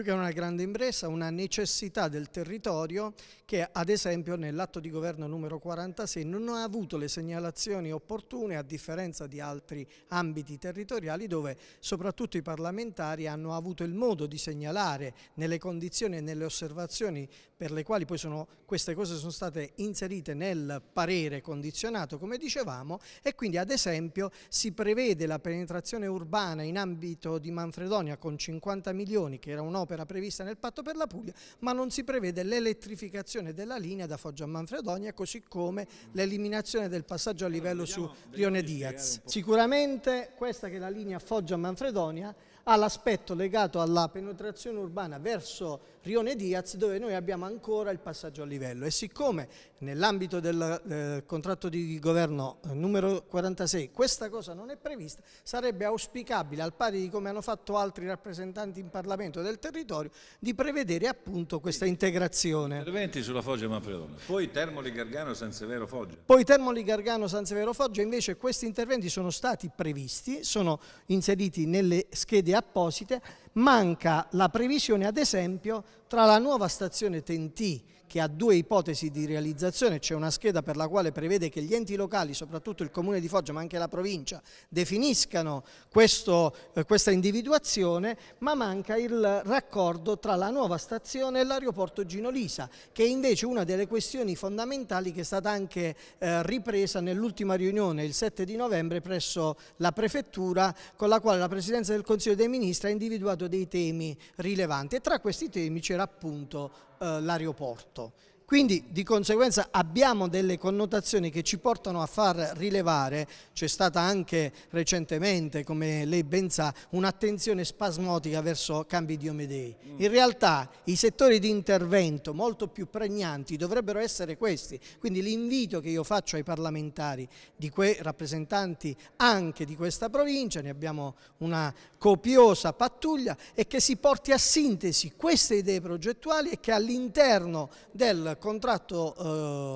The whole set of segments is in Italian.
più che una grande impresa, una necessità del territorio che ad esempio nell'atto di governo numero 46 non ha avuto le segnalazioni opportune a differenza di altri ambiti territoriali dove soprattutto i parlamentari hanno avuto il modo di segnalare nelle condizioni e nelle osservazioni per le quali poi sono, queste cose sono state inserite nel parere condizionato come dicevamo e quindi ad esempio si prevede la penetrazione urbana in ambito di Manfredonia con 50 milioni che era un'opera un'opera prevista nel patto per la Puglia, ma non si prevede l'elettrificazione della linea da Foggia a Manfredonia, così ecco, come l'eliminazione del passaggio a livello allora, vediamo, su Rione Diaz. Sicuramente questa che è la linea Foggia a Manfredonia all'aspetto legato alla penetrazione urbana verso Rione Diaz dove noi abbiamo ancora il passaggio a livello e siccome nell'ambito del eh, contratto di governo eh, numero 46 questa cosa non è prevista sarebbe auspicabile al pari di come hanno fatto altri rappresentanti in Parlamento del territorio di prevedere appunto questa integrazione. Interventi sulla Foggia Mapleone, poi Termoli Gargano San Severo Foggia. Poi Termoli Gargano San Severo Foggia invece questi interventi sono stati previsti, sono inseriti nelle schede apposite manca la previsione, ad esempio, tra la nuova stazione TNT, che ha due ipotesi di realizzazione, c'è una scheda per la quale prevede che gli enti locali, soprattutto il Comune di Foggia ma anche la provincia, definiscano questo, eh, questa individuazione, ma manca il raccordo tra la nuova stazione e l'aeroporto Gino Lisa, che è invece una delle questioni fondamentali che è stata anche eh, ripresa nell'ultima riunione il 7 di novembre presso la Prefettura, con la quale la Presidenza del Consiglio dei Ministri ha individuato dei temi rilevanti e tra questi temi c'era appunto eh, l'aeroporto quindi di conseguenza abbiamo delle connotazioni che ci portano a far rilevare, c'è stata anche recentemente, come lei ben sa, un'attenzione spasmodica verso cambi di omedei. Mm. In realtà i settori di intervento molto più pregnanti dovrebbero essere questi, quindi l'invito che io faccio ai parlamentari, di quei rappresentanti anche di questa provincia, ne abbiamo una copiosa pattuglia, è che si porti a sintesi queste idee progettuali e che all'interno del contratto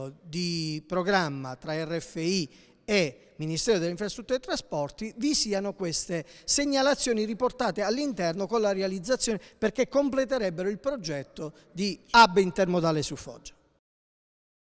eh, di programma tra RFI e Ministero delle Infrastrutture e Trasporti vi siano queste segnalazioni riportate all'interno con la realizzazione perché completerebbero il progetto di hub intermodale su Foggia.